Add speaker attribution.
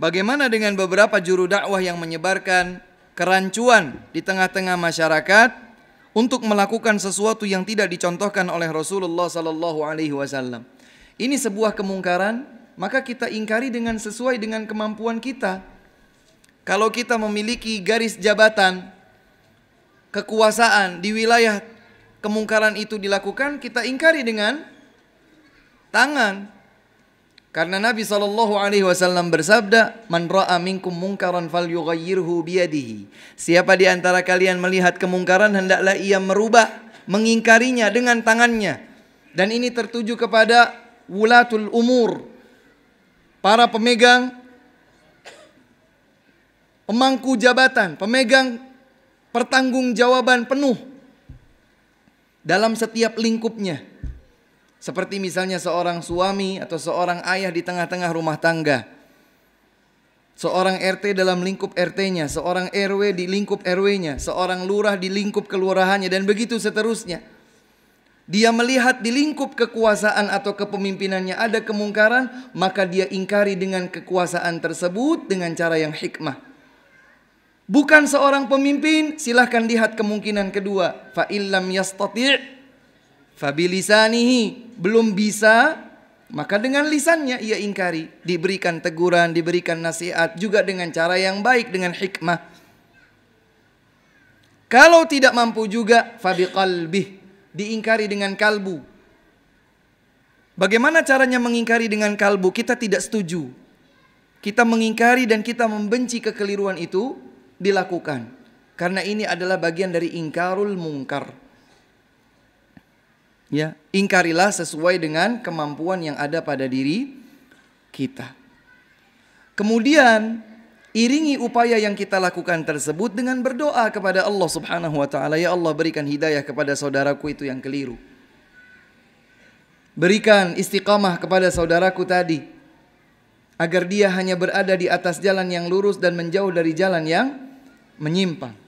Speaker 1: Bagaimana dengan beberapa juru dakwah yang menyebarkan kerancuan di tengah-tengah masyarakat untuk melakukan sesuatu yang tidak dicontohkan oleh Rasulullah Sallallahu Alaihi Wasallam? Ini sebuah kemungkaran, maka kita ingkari dengan sesuai dengan kemampuan kita. Kalau kita memiliki garis jabatan, kekuasaan di wilayah kemungkaran itu dilakukan, kita ingkari dengan tangan, karena Nabi Shallallahu Alaihi Wasallam bersabda, "Man ra'a minkum mungkaran fal yughayyirhu biyadihi." Siapa di antara kalian melihat kemungkaran hendaklah ia merubah, mengingkarinya dengan tangannya. Dan ini tertuju kepada wulatul umur, para pemegang pemangku jabatan, pemegang pertanggungjawaban penuh dalam setiap lingkupnya. Seperti misalnya seorang suami atau seorang ayah di tengah-tengah rumah tangga. Seorang RT dalam lingkup RT-nya, seorang RW di lingkup RW-nya, seorang lurah di lingkup kelurahannya dan begitu seterusnya. Dia melihat di lingkup kekuasaan atau kepemimpinannya ada kemungkaran, maka dia ingkari dengan kekuasaan tersebut dengan cara yang hikmah. Bukan seorang pemimpin, silahkan lihat kemungkinan kedua. Fa'illam yastati' Fabilisanihi belum bisa maka dengan lisannya ia ingkari, diberikan teguran, diberikan nasihat juga dengan cara yang baik dengan hikmah. Kalau tidak mampu juga fabiqalbih, diingkari dengan kalbu. Bagaimana caranya mengingkari dengan kalbu? Kita tidak setuju. Kita mengingkari dan kita membenci kekeliruan itu dilakukan. Karena ini adalah bagian dari ingkarul mungkar Ya, ingkarilah sesuai dengan kemampuan yang ada pada diri kita. Kemudian iringi upaya yang kita lakukan tersebut dengan berdoa kepada Allah Subhanahu wa taala, ya Allah berikan hidayah kepada saudaraku itu yang keliru. Berikan istiqamah kepada saudaraku tadi agar dia hanya berada di atas jalan yang lurus dan menjauh dari jalan yang menyimpang.